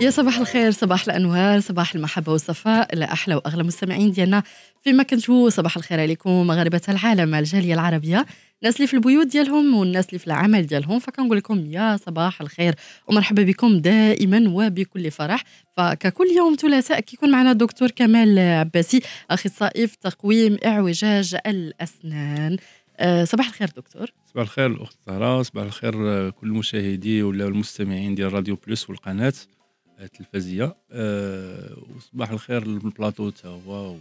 يا صباح الخير صباح الانوار صباح المحبه والصفاء لاحلى واغلى مستمعين ديالنا فيما كنتو صباح الخير عليكم مغاربه العالم الجاليه العربيه الناس اللي في البيوت ديالهم والناس اللي في العمل ديالهم فكنقول لكم يا صباح الخير ومرحبا بكم دائما وبكل فرح فككل يوم ثلاثاء كيكون معنا الدكتور كمال عباسي اخصائي في تقويم اعوجاج الاسنان آه، صباح الخير دكتور صباح الخير الاخت زهراء صباح الخير كل المشاهدين ولا المستمعين ديال راديو بلس والقناه التلفزيه آه، وصباح الخير للبلاطو حتى هو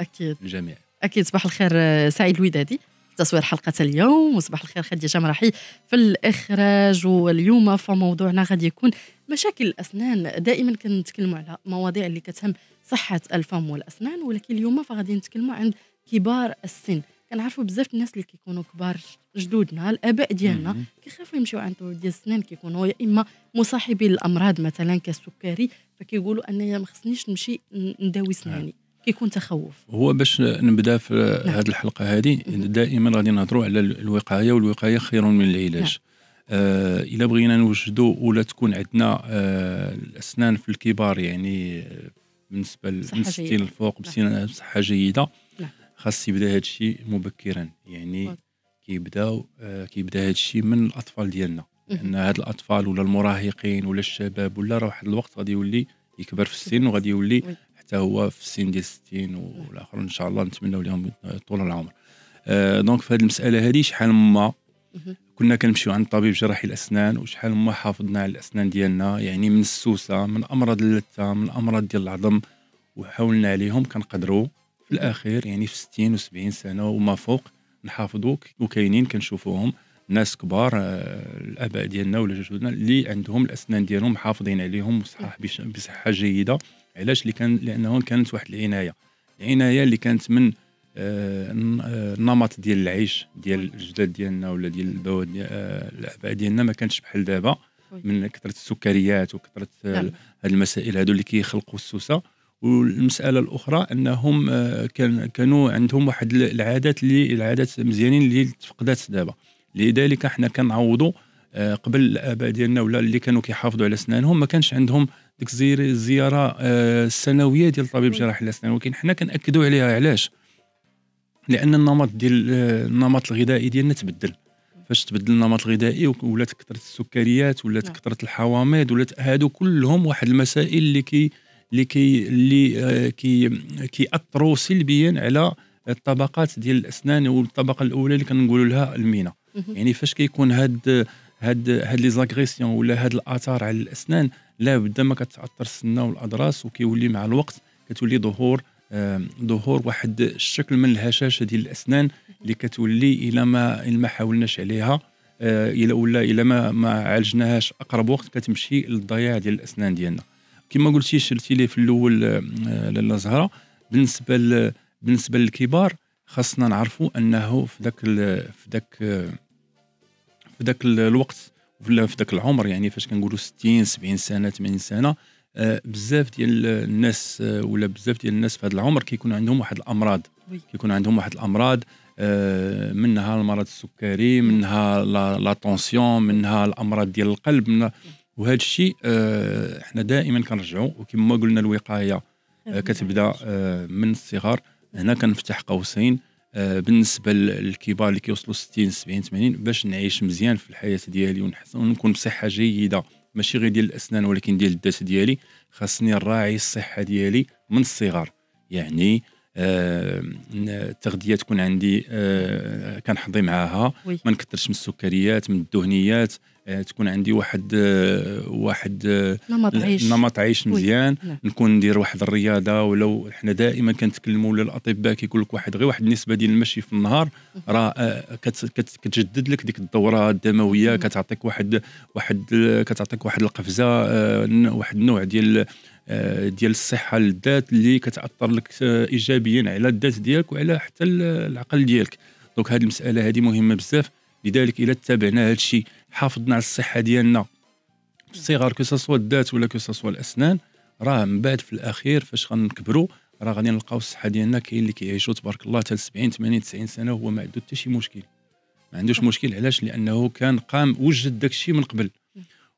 اكيد الجميع اكيد صباح الخير آه، سعيد الودادي تصوير حلقة اليوم وصباح الخير خديجة مراحي في الإخراج واليوم فموضوعنا غادي يكون مشاكل الأسنان دائما كنتكلموا على مواضيع اللي كتهم صحة الفم والأسنان ولكن اليوم فغادي نتكلموا عن كبار السن كنعرفوا بزاف الناس اللي كيكونوا كبار جدودنا الاباء ديالنا كيخافوا يمشيو عند ديال السنان كيكونوا يا اما مصاحبين للامراض مثلا كالسكري فكيقولوا انايا ما خصنيش نمشي نداوي نعم. سناني كيكون تخوف هو باش نبدا في نعم. هذه الحلقه هذه دائما غادي نهضروا على الوقايه والوقايه خير من العلاج نعم. آه الا بغينا نوجدوا ولا تكون عندنا آه الاسنان في الكبار يعني آه، بالنسبه من 60 الفوق نعم. بصحه جيده خاص يبدا هذا الشيء مبكرا يعني كيبداو آه، كيبدا هذا الشيء من الاطفال ديالنا لان هاد الاطفال ولا المراهقين ولا الشباب ولا راه واحد الوقت غادي يولي يكبر في السن وغادي يولي حتى هو في السن ديال 60 والاخر ان شاء الله نتمناو لهم طول العمر آه دونك في هذه المساله هذه شحال ما كنا كنمشيو عند طبيب جراحي الاسنان وشحال ما حافظنا على الاسنان ديالنا يعني من السوسه من امراض اللثه من امراض ديال العظم وحاولنا عليهم كنقدروا في الاخير يعني في 60 و70 سنه وما فوق نحافظوا وكاينين كنشوفوهم ناس كبار آه، الاباء ديالنا ولا جدودنا اللي عندهم الاسنان ديالهم محافظين عليهم وصحاح بصحه جيده علاش اللي كان لانهم كانت واحد العنايه العنايه اللي كانت من النمط آه، آه، ديال العيش ديال الجداد ديالنا ولا ديال البواد الاباء ديالنا ما كانش بحال دابا من كثره السكريات وكثره نعم. هاد المسائل هادو اللي كيخلقوا السوسه والمساله الاخرى انهم آه، كان كانوا عندهم واحد العادات اللي العادات مزيانين اللي تفقدات دابا لذلك حنا كنعوضوا آه، قبل الاباء ديالنا ولا اللي كانوا كيحافظوا على اسنانهم ما كانش عندهم ديك الزياره السنويه آه، ديال طبيب جراح الاسنان ولكن حنا كناكدوا عليها علاش لان النمط ديال النمط الغذائي ديالنا تبدل فاش تبدل النمط الغذائي ولات كثرت السكريات ولات نعم. كثرت الحوامض ولات هادو كلهم واحد المسائل اللي كي اللي كي اللي آه، كي كيأثروا سلبيا على الطبقات ديال الاسنان والطبقه الاولى اللي كنقولوا لها المينا يعني فاش كيكون هاد هاد هاد لي زاغريسيون ولا هاد الاثار على الاسنان لا بدا ما كتاثر السنه والاضراس وكيولي مع الوقت كتولي ظهور آه، ظهور واحد الشكل من الهشاشه ديال الاسنان اللي كتولي الى ما ما حاولناش عليها آه، الى ولا الى ما ما عالجناهاش اقرب وقت كتمشي للضياع ديال الاسنان ديالنا كما قلتي شلتي لي في الاول آه، لاله زهره بالنسبه بالنسبه للكبار خاصنا نعرفوا انه في ذاك في ذاك في ذاك الوقت في ذاك العمر يعني فاش كنقولوا 60 70 سنه 80 سنه آه، بزاف ديال الناس آه، ولا بزاف ديال الناس في هذا العمر كيكون عندهم واحد الامراض كيكون عندهم واحد الامراض منها المرض السكري منها لا طونسيون منها الامراض ديال القلب منها وهذا الشيء آه، احنا دائما كنرجعوا وكما قلنا الوقايه آه، كتبدا آه، من الصغار هنا كنفتح قوسين بالنسبه للكبار اللي كيوصلوا 60 70 80 باش نعيش مزيان في الحياه ديالي ونحسن ونكون بصحه جيده ماشي غير ديال الاسنان ولكن ديال الذات ديالي خاصني نراعي الصحه ديالي من الصغر يعني آه التغذيه تكون عندي آه معاها ما نكثرش من السكريات من الدهنيات آه، تكون عندي واحد آه، واحد آه، نمط عيش نمط عيش مزيان نعم. نكون ندير واحد الرياضه ولو حنا دائما كنتكلموا للاطباء كيقول لك واحد غير واحد النسبه ديال المشي في النهار راه كتجدد لك ديك الدوره الدمويه كتعطيك واحد واحد كتعطيك واحد القفزه واحد النوع ديال ديال الصحه للذات اللي كتاثر لك ايجابيا على الذات ديالك وعلى حتى العقل ديالك دونك هذه المساله هذه مهمه بزاف لذلك الى تابعنا هذا الشيء حافظنا على الصحه ديالنا في الصغر كو سوا الذات ولا كو سوا الاسنان راه من بعد في الاخير فاش غنكبروا راه غادي نلقاو الصحه ديالنا كاين اللي كيعيشوا تبارك الله حتى 70 80 90 سنه وهو ما عنده حتى شي مشكل ما عندوش مشكل علاش لانه كان قام وجد داك الشيء من قبل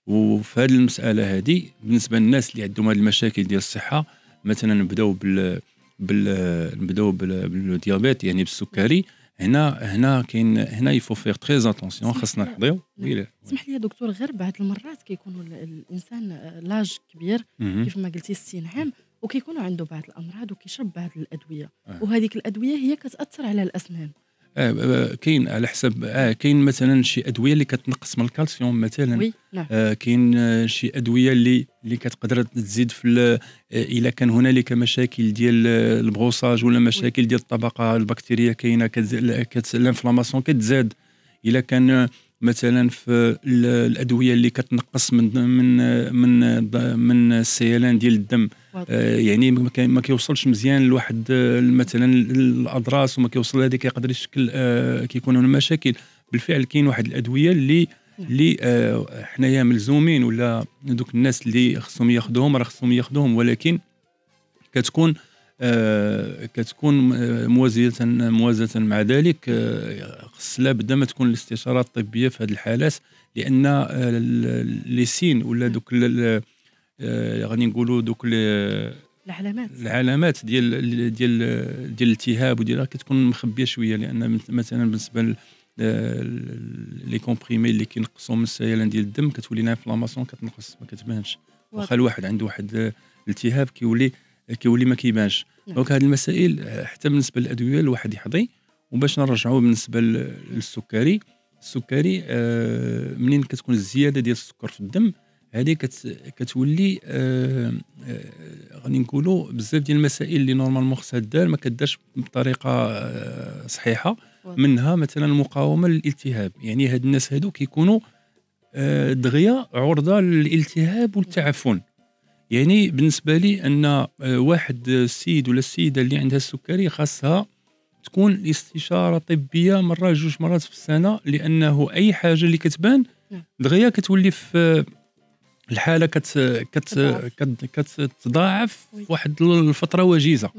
وفي هذه المساله هذه بالنسبه للناس اللي عندهم هذه المشاكل ديال الصحه مثلا نبداو بال بال نبداو بالديابيت يعني بالسكري هنا هنا كاين هنا يفو فيغ تري اتونسيون خاصنا نحضيو نعم. سمح لي يا دكتور غير بعض المرات كيكون الانسان لاج كبير كيف ما قلتي 60 عام وكيكون عنده بعض الامراض وكيشرب بعض الادويه آه. وهذيك الادويه هي كتاثر على الاسنان آه،, آه كاين على حسب آه كاين مثلا شي ادويه اللي كتنقص من الكالسيوم مثلا آه كاين آه، شي ادويه اللي اللي كتقدر تزيد في آه، الا كان هنالك مشاكل ديال البروساج ولا مشاكل ديال الطبقه البكتيريه كاينه كت... الانفلاماسيون كتزاد الا كان مثلا في الادويه اللي كتنقص من من من من السيلان ديال الدم آه، يعني ما كيوصلش مزيان لواحد آه، مثلا الاضراس وما كيوصل هذه كيقدر يشكل آه، كيكون هنا مشاكل بالفعل كاين واحد الادويه اللي نعم. اللي حنايا ملزومين ولا دوك الناس اللي خصهم ياخذوهم راه خصهم ياخذوهم ولكن كتكون آه، كتكون آه، موازيه موازاه مع ذلك آه، خص لابد ما تكون الاستشارات الطبيه في هذه الحالات لان لي سين ولا دوك غادي نقولوا دوك العلامات العلامات ديال ديال ديال الالتهاب وديال كتكون مخبيه شويه لان مثلا بالنسبه لي كومبريمي اللي كينقصوا من السيلان ديال الدم كتولي لانفلاماسيون كتنقص ما كتبانش واخا الواحد عنده واحد الالتهاب كيولي كيولي ما كيبانش نعم. دونك هذه المسائل حتى بالنسبه للادويه الواحد يحضي وباش نرجعوا بالنسبه للسكري السكري آه منين كتكون الزياده ديال السكر في الدم هذه كت كتولي آه آه غادي نقولوا بزاف ديال المسائل اللي نورمالمون خصها دار ما كدارش بطريقه آه صحيحه منها مثلا المقاومه للالتهاب يعني هاد الناس هادو كيكونوا آه، دغيا عرضه للالتهاب والتعفن يعني بالنسبه لي ان آه، واحد السيد ولا السيده اللي عندها السكري خاصها تكون استشاره طبيه مره جوج مرات في السنه لانه اي حاجه اللي كتبان نعم. دغيا كتولي في آه، الحاله كت كت كتضاعف واحد الفتره وجيزه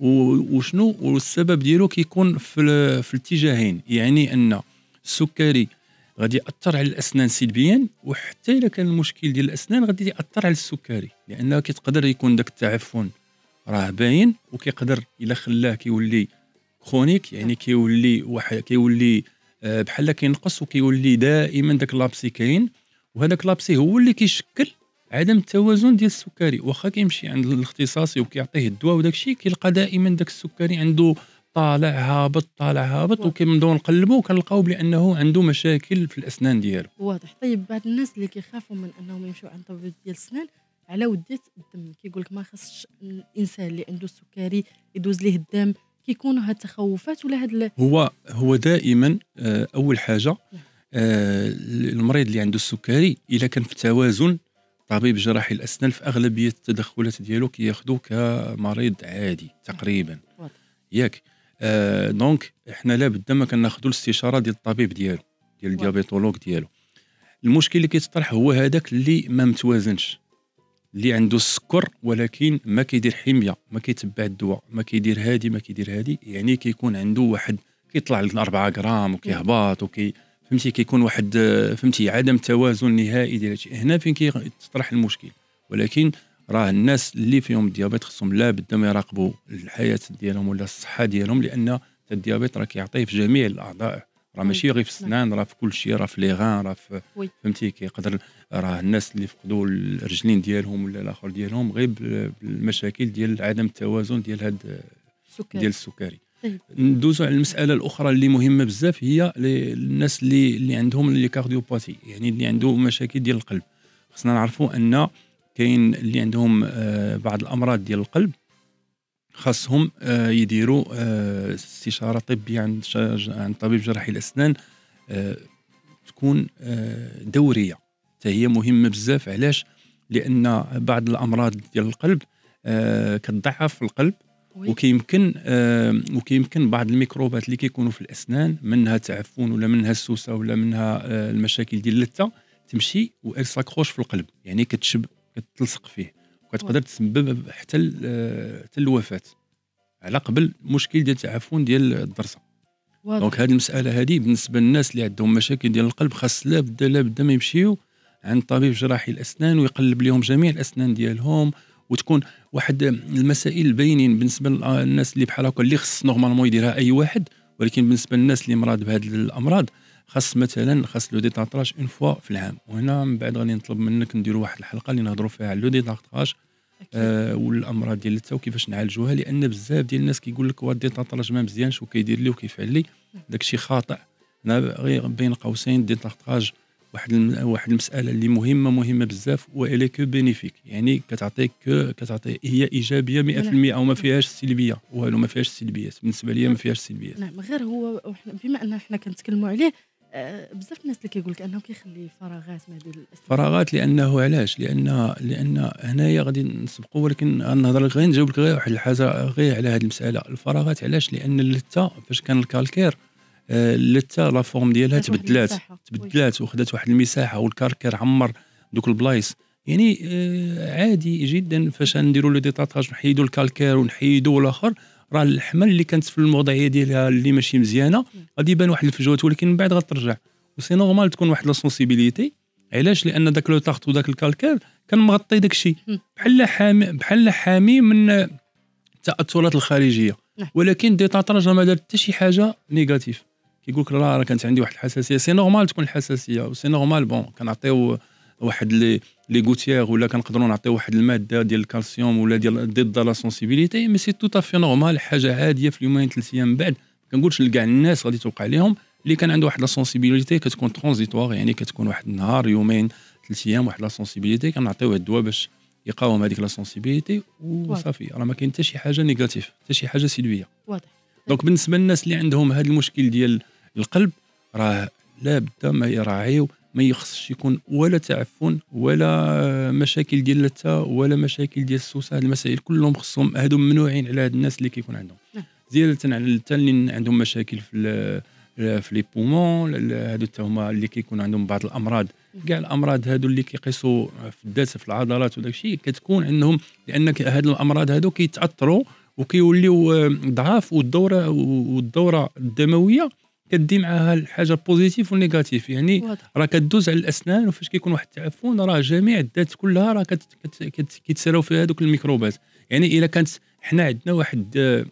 وشنو والسبب ديالو كيكون في, في الاتجاهين يعني ان السكري غادي ياثر على الاسنان سلبيا وحتى الا كان المشكل ديال الاسنان غادي ياثر على السكري لان كيقدر يكون داك التعفن راه باين وكيقدر الا خلاه كيولي كرونيك يعني كيولي واحد كيولي آه، بحال كينقص وكيولي دائما داك لابسي كاين وهذاك لابسي هو اللي كيشكل عدم التوازن ديال السكري واخا كيمشي عند الاختصاصي وكيعطيه الدواء وداك الشيء كيلقى دائما داك السكري عنده طالع هابط طالع هابط نبداو نقلبوا كنلقاو بانه عنده مشاكل في الاسنان ديالو واضح طيب بعض الناس اللي كيخافوا من انهم يمشيو عند طبيب ديال الاسنان على وديت الدم كيقول لك ما خصش الانسان اللي عنده السكري يدوز ليه الدم كيكونوا هاد التخوفات ولا هاد هو هو دائما آه، اول حاجه نعم. آه، المريض اللي عنده السكري الا كان في توازن طبيب جراحي الاسنان في اغلبيه التدخلات ديالو كياخذوه كمريض عادي نعم. تقريبا ياك آه دونك احنا لابد ما كناخذوا الاستشاره ديال الطبيب ديالو ديال الديابيتولوج ديالو المشكل اللي كيتطرح هو هذاك اللي ما متوازنش اللي عنده السكر ولكن ما كيدير حميه ما كيتبع الدواء ما كيدير هادي ما كيدير هادي يعني كيكون عنده واحد كيطلع لك 4 غرام وكيهبط وكي فهمتي كيكون واحد آه، فهمتي عدم توازن نهائي ديال هادشي هنا فين كيطرح المشكل ولكن راه الناس اللي فيهم الديابيت خصهم لابد ما يراقبوا الحياه ديالهم ولا الصحه ديالهم لان الديابيت راه كيعطيه في جميع الاعضاء راه ماشي غير في السنان راه في كل شيء راه في لي غان راه في فهمتي كيقدر راه الناس اللي فقدوا الرجلين ديالهم ولا الاخر ديالهم غير بالمشاكل ديال عدم التوازن ديال هاد السكري. ديال السكري طيب. ندوزو على المساله الاخرى اللي مهمه بزاف هي الناس اللي اللي عندهم لي كارديوباثي يعني اللي عنده مشاكل ديال القلب خصنا نعرفوا ان كاين اللي عندهم آه، بعض الامراض ديال القلب خاصهم آه، يديروا آه، استشاره طبيه عند عند طبيب جراحي الاسنان تكون دوريه حتى هي مهمه بزاف علاش لان بعض الامراض ديال القلب كتضعف القلب وكيمكن وكيمكن بعض الميكروبات اللي كيكونوا في الاسنان منها تعفن ولا منها السوسه ولا منها المشاكل ديال اللثه تمشي وساكروش في القلب يعني كتشب كتلصق فيه وكتقدر تسبب حتى حتى الوفاه على قبل مشكل ديال التعفن ديال الضرسه دونك هذه المساله هذه بالنسبه للناس اللي عندهم مشاكل ديال القلب خاص لا بد لا بد ما يمشيو عند طبيب جراحي الاسنان ويقلب لهم جميع الاسنان ديالهم وتكون واحد المسائل باينين بالنسبه للناس اللي بحال هكا اللي خص نورمالمون يديرها اي واحد ولكن بالنسبه للناس اللي مراد بهذه الامراض خاص مثلا خاص لو ديتاتراج اون فوا في العام وهنا من بعد غادي نطلب منك نديروا واحد الحلقه اللي نهضروا فيها على لو ديتاتراج آه والامراض ديال التا وكيفاش نعالجوها لان بزاف ديال الناس كيقول لك وادي الديتاتراج ما مزيانش وكيدير لي وكيفعل لي داكشي خاطئ انا غير بين قوسين الديتاتراج واحد الم... واحد المساله اللي مهمه مهمه بزاف والي كو بينيفيك يعني كتعطيك كتعطي هي ايجابيه 100% وما فيهاش سلبيه والو ما فيهاش سلبيات بالنسبه لي ما نعم. فيهاش سلبيات نعم غير هو بما ان حنا كنتكلموا عليه آه، بزاف الناس اللي كيقول لك انه كيخلي فراغات ما بين فراغات لانه علاش لان لان هنايا غادي نسبقوا ولكن غنهضر لك غير نجاوب لك غير واحد الحاجه غير على هذه المساله الفراغات علاش لان اللثه فاش كان الكالكير آه، اللثه لا فورم ديالها تبدلات تبدلات وخدات واحد المساحه والكالكير عمر دوك البلايص يعني آه، عادي جدا فاش نديروا لو ديتاتاج نحيدوا الكالكير ونحيدوا الاخر راه الحمل اللي كانت في الموضعيه ديالها اللي ماشي مزيانه غادي يبان واحد الفجوات ولكن من بعد غترجع وسي نورمال تكون واحد لاسونسيبيليتي علاش لان داك لو تارت وداك الكالكير كان مغطي داك الشيء بحال حامي بحال حامي من التاثرات الخارجيه نعم. ولكن دي طاطرجه ما دار حتى شي حاجه نيجاتيف كيقول لك راه كانت عندي واحد الحساسيه سي نورمال تكون الحساسيه وسي نورمال بون كنعطيو واحد لي لي غوتيير ولا كنقدروا نعطيو واحد الماده ديال الكالسيوم ولا ديال ضد لا سونسيبيليتي مي سي تو افي نورمال حاجه عاديه في اليومين ثلاث ايام من بعد ما كنقولش لكاع الناس غادي توقع لهم اللي كان عنده واحد لا سونسيبيليتي كتكون ترونزيتوار يعني كتكون واحد النهار يومين ثلاث ايام واحد لا سونسيبيليتي كنعطيوه الدواء باش يقاوم هذيك لا سونسيبيليتي وصافي راه ما كاين حتى شي حاجه نيجاتيف حتى شي حاجه سلبيه واضح دونك بالنسبه للناس اللي عندهم هذا المشكل ديال القلب راه لا بد ما يراعيو ما يخصش يكون ولا تعفن ولا آه، مشاكل ديال اللثه ولا مشاكل ديال السوسه هاد المسائل كلهم خصهم هادو ممنوعين على هاد الناس اللي كيكون عندهم نعم. زياده على اللثه اللي عندهم مشاكل في آه، في لي بومون هادو حتى هما اللي كيكون عندهم بعض الامراض كاع الامراض هادو اللي كيقيسوا في الداتا في العضلات وداك الشيء كتكون عندهم لان هاد الامراض هادو كيتاثروا وكيوليو آه، ضعاف والدوره والدوره الدمويه كدي معاها الحاجه بوزيتيف والنيجاتيف يعني راه كدوز على الاسنان وفاش كيكون واحد التعفن راه جميع الذات كلها راه كيتسراو فيها هذوك الميكروبات يعني الا كانت حنا عندنا واحد آه،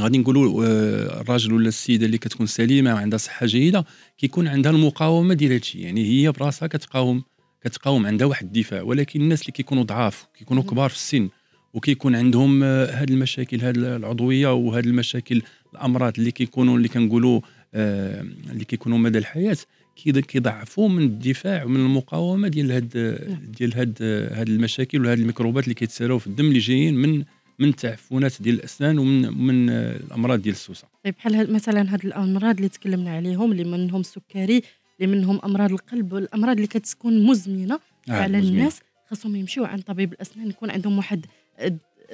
غادي نقولوا آه، الراجل ولا السيده اللي كتكون سليمه وعندها صحه جيده كيكون عندها المقاومه ديال هادشي يعني هي براسها كتقاوم كتقاوم عندها واحد الدفاع ولكن الناس اللي كيكونوا ضعاف كيكونوا كبار في السن وكيكون عندهم آه، هاد المشاكل هاد العضويه وهاد المشاكل الامراض اللي كيكونوا اللي كنقولوا آه، اللي كيكونوا مدى الحياه كيضعفوا من الدفاع ومن المقاومه ديال هاد نعم. ديال هاد هاد المشاكل وهاد الميكروبات اللي كيتسالوا في الدم اللي جايين من من تعفنات ديال الاسنان ومن من الامراض ديال السوسه طيب بحال مثلا هاد الامراض اللي تكلمنا عليهم اللي منهم السكري اللي منهم امراض القلب والامراض اللي كتكون مزمنه آه على الناس خاصهم يمشيو عند طبيب الاسنان يكون عندهم واحد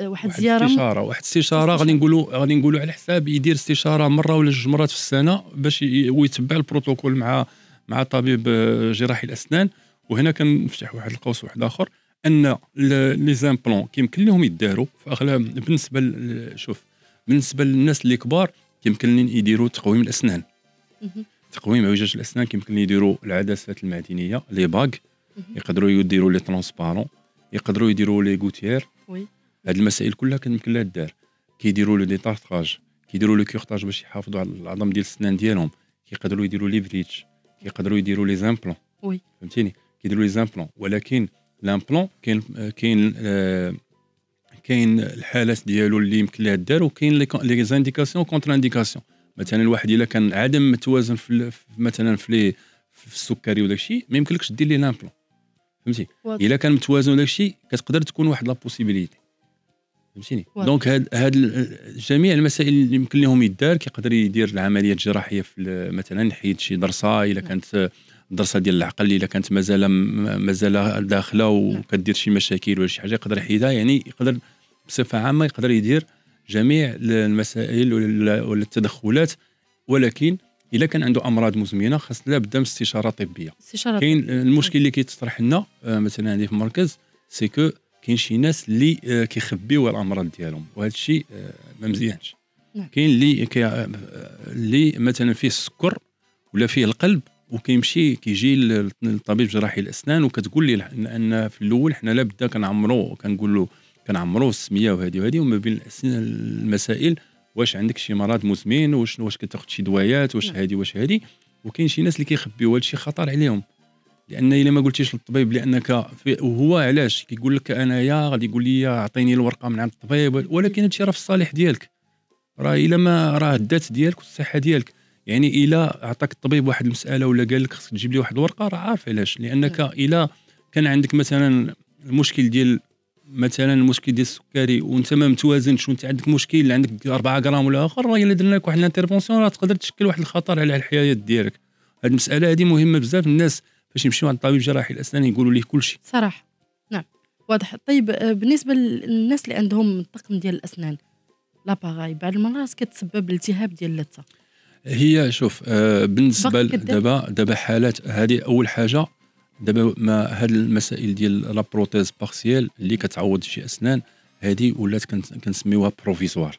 واحد زياره استشاره واحد استشاره غادي نقولوا غادي نقولوا على حساب يدير استشاره مره ولا جوج مرات في السنه باش ويتبع البروتوكول مع مع طبيب آه، جراحي الاسنان وهنا كنفتح واحد القوس واحد اخر ان لي زامبلون كيمكن لهم يداروا في اغلب بالنسبه شوف بالنسبه للناس اللي كبار كيمكن لهم يديروا تقويم الاسنان تقويم عوجاج الاسنان كيمكن يديروا العدسات المعدنيه لي باغ يقدروا يديروا لي ترونسبارون يقدروا يديروا لي غوتيير وي هاد المسائل كلها كان يمكن لها دار كيديروا لو ديتارتاج كيديروا لو كيغطاج باش يحافظوا على العظم ديال السنان ديالهم كيقدروا يديروا لي فريتش كيقدروا يديروا لي زامبلون وي فهمتيني كيديروا لي زامبلون ولكن لامبلون كاين كاين آه، كاين الحالات ديالو اللي يمكن لها الدار وكاين لي زانديكاسيون كونتر انديكاسيون مثلا الواحد الا كان عدم متوازن في مثلا في لي في السكري وداك الشيء ما يمكنلكش دير ليه لامبلون فهمتي الا كان متوازن وداك الشيء كتقدر تكون واحد لا بوسيبيليتي فهمتيني دونك هاد هاد جميع المسائل اللي يمكن لهم يدار كيقدر يدير العمليه الجراحيه في مثلا حيد شي ضرسه الا نعم. كانت الضرسه ديال العقل الا كانت مازال مازال داخله وكدير نعم. شي مشاكل ولا شي حاجه يقدر يحيدها يعني يقدر بصفه عامه يقدر يدير جميع المسائل ولا التدخلات ولكن إذا كان عنده امراض مزمنه خاص لابد من استشاره طبيه استشاره كاين المشكل اللي كيتطرح لنا آه، مثلا عندي في المركز سي كو كاين شي ناس اللي آه، كيخبيو الامراض ديالهم وهذا الشيء آه، ما مزيانش نعم. كاين اللي اللي آه، مثلا فيه السكر ولا فيه القلب وكيمشي كيجي للطبيب جراحي الاسنان وكتقول لي ان في الاول حنا لابد كنعمرو كنقول له كنعمرو السميه وهذه وهذه وما بين المسائل واش عندك شي مرض مزمن واش واش كتاخذ شي دوايات واش نعم. هذه واش هذه وكاين شي ناس اللي كيخبيو هذا الشيء خطر عليهم لان الا ما قلتيش للطبيب لانك في وهو علاش كيقول لك انايا غادي يقول لي اعطيني الورقه من عند الطبيب ولكن هادشي راه في الصالح ديالك راه الا ما راه الذات ديالك والصحه ديالك يعني الا عطاك الطبيب واحد المساله ولا قال لك خصك تجيب لي واحد الورقه راه عارف علاش لانك الا كان عندك مثلا المشكل ديال مثلا المشكل ديال السكري وانت ما متوازنش وانت عندك مشكل عندك 4 غرام ولا اخر راه الا درنا لك واحد الانترفونسيون راه تقدر تشكل واحد الخطر على الحياه ديالك هاد المساله هذه مهمه بزاف الناس فاش يمشيو عند طبيب جراحي الاسنان يقولوا ليه كل شيء صراحه نعم واضح طيب آه، بالنسبه للناس اللي عندهم الطقم ديال الاسنان لاباغاي بعض المرات كتسبب التهاب ديال اللثه هي شوف آه، بالنسبه دابا دابا حالات هذه اول حاجه دابا ما هاد المسائل ديال لابروتيز بارسييل اللي كتعوض شي اسنان هذه ولات كنسميوها بروفيسوار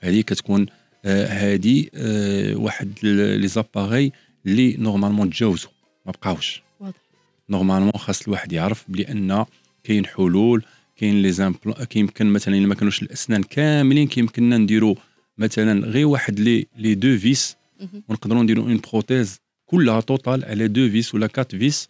هذه كتكون آه، هذه واحد لي زاباري اللي نورمالمون تجاوزوا ما بقاوش واضح نورمالمون خاص الواحد يعرف بلي ان كاين حلول كاين لي زامبلون كيمكن مثلا الا ما كانوش الاسنان كاملين كيمكننا نديرو مثلا غير واحد لي لي دو فيس ونقدروا نديرو اون بروتيز كلها توتال على دو فيس ولا كات فيس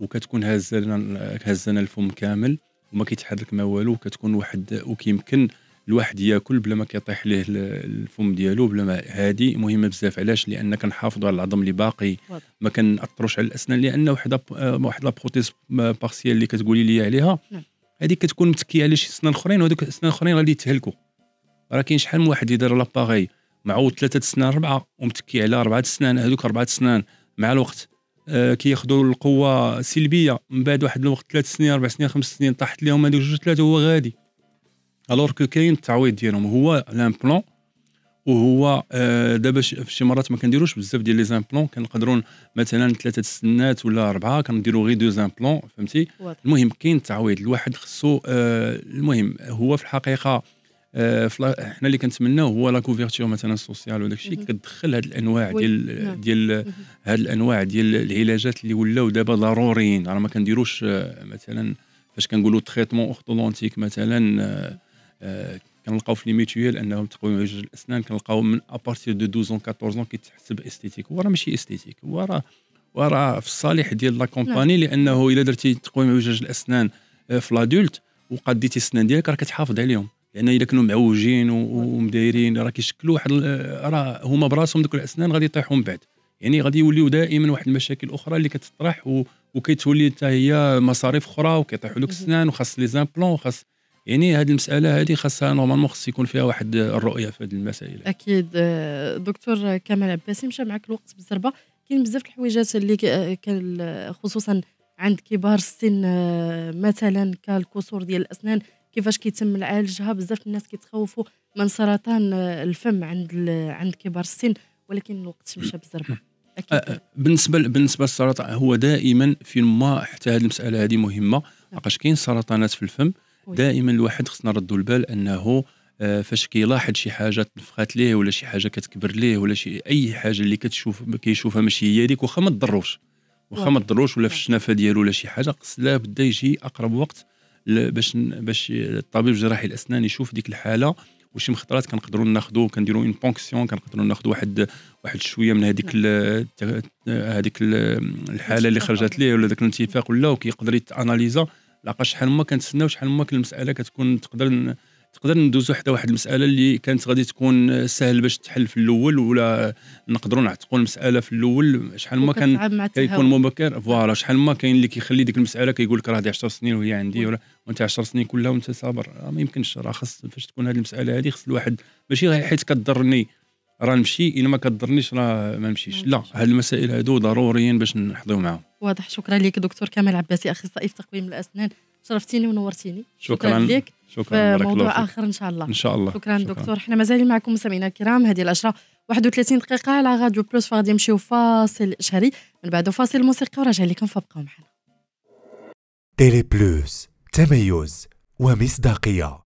وكتكون هزنا هزنا الفم كامل وما كيتحرك ما والو وكتكون واحد وكيمكن الواحد ياكل بلا ما كيطيح ليه الفم ديالو بلا ما هذه مهمه بزاف علاش لان كنحافظوا على العظم اللي باقي ما كنأثروش على الاسنان لان وحده آه، واحد لابروتيز بارسيال اللي كتقولي لي عليها نعم. هذه كتكون متكيه على شي اسنان اخرين وهذوك الاسنان الاخرين غادي يتهلكوا راه كاين شحال من واحد يدير لاباغي معوض ثلاثه سنان اربعه ومتكي على اربعه سنان هذوك اربعه سنان مع الوقت آه، كياخذوا القوه سلبيه من بعد واحد الوقت ثلاث سنين اربع سنين خمس سنين طاحت لهم هذوك جوج ثلاثه هو غادي الوغ كو كاين التعويض ديالهم هو لامبلون وهو آه، دابا شي مرات ما كنديروش بزاف ديال لي زامبلون كنقدروا مثلا ثلاثه السنات ولا اربعه كنديروا غير دو زامبلون فهمتي المهم كاين التعويض الواحد خصو آه، المهم هو في الحقيقه آه، حنا اللي كنتمناو هو لا كوفيرتيو مثلا سوسيال وداك الشيء كتدخل هاد الانواع ديال نعم. ديال هاد الانواع ديال العلاجات اللي ولاو دابا ضروريين راه ما كنديروش مثلا فاش كنقولوا تريتمون اورتودونتيك مثلا آه، كنلقاو في لي ميتويال انهم تقويم عجل الاسنان كنلقاو من ابارتير دو 12 اون 14 اون كيتحسب استيتيك هو راه ماشي استيتيك هو راه وراه في الصالح ديال لا كومباني نعم. لانه الا درتي تقويم عجاج الاسنان آه، في لادولت وقديتي السنان ديالك راه كتحافظ عليهم لان يعني الا كانوا معوجين نعم. ومدايرين راه كيشكلوا واحد آه، راه هما براسهم دوك الاسنان غادي يطيحوا من بعد يعني غادي يوليو دائما واحد المشاكل اخرى اللي كتطرح وكتولي حتى هي مصاريف اخرى وكيطيحوا لك السنان وخاص لي زامبلون وخاص يعني هذه المساله هذه خاصها نورمالمون خص يكون فيها واحد الرؤيه في هذه المسائل اكيد آه، دكتور كمال عباسي مشى معك الوقت بالزربه كاين بزاف الحويجات اللي آه، كان آه، خصوصا عند كبار السن مثلا كالكسور ديال الاسنان كيفاش كيتم العالجها بزاف الناس كيتخوفوا من سرطان الفم عند عند كبار السن ولكن الوقت مشى بالزربه بالنسبه بالنسبه للسرطان هو دائما فيما ما حتى هذه المساله هذه مهمه نعم. لحقاش كاين سرطانات في الفم دائما الواحد خصنا نردوا البال انه آه، فاش كيلاحظ شي حاجه تنفخات ليه ولا شي حاجه كتكبر ليه ولا شي اي حاجه اللي كتشوف كيشوفها ماشي هي هذيك واخا ما تضروش واخا ما تضروش ولا في الشنافه ديالو ولا شي حاجه خص لا بدا يجي اقرب وقت باش باش الطبيب جراحي الاسنان يشوف ديك الحاله وشي مخطرات كنقدروا ناخذوا كنديروا اون بونكسيون كنقدروا ناخذوا واحد واحد شويه من هذيك نعم. هذيك الحاله اللي خرجت ليه ولا ذاك الانتفاخ ولا وكيقدر يتاناليزا لاقاش شحال ما كنتسناو شحال ما كان المساله كتكون تقدر تقدر ندوزو حتى واحد المساله اللي كانت غادي تكون سهل باش تحل في الاول ولا نقدروا نعتقوا المساله في الاول شحال ما كان كيكون مبكر فوالا شحال ما كاين اللي كيخلي ديك المساله كيقول لك راه هذه 10 سنين وهي عندي ولا وانت 10 سنين كلها وانت صابر ما يمكنش راه خاص فاش تكون هذه المساله هذه خص الواحد ماشي غير حيت كضرني راه نمشي الا ما كضرنيش راه ما نمشيش لا هاد المسائل هادو ضروريين باش نحضيو معاهم واضح شكرا لك دكتور كمال عباسي اخصائي في تقويم الاسنان شرفتيني ونورتيني شكرا, شكرا لك شكرا موضوع اخر ان شاء الله ان شاء الله شكرا, شكرا. دكتور حنا مازالين معكم مستمعينا الكرام هذه العشره 31 دقيقه على راديو بلوس فغادي نمشيو فاصل شهري من بعد فاصل موسيقي وراجع لكم فبقاو معنا تيلي بلوس تميز ومصداقيه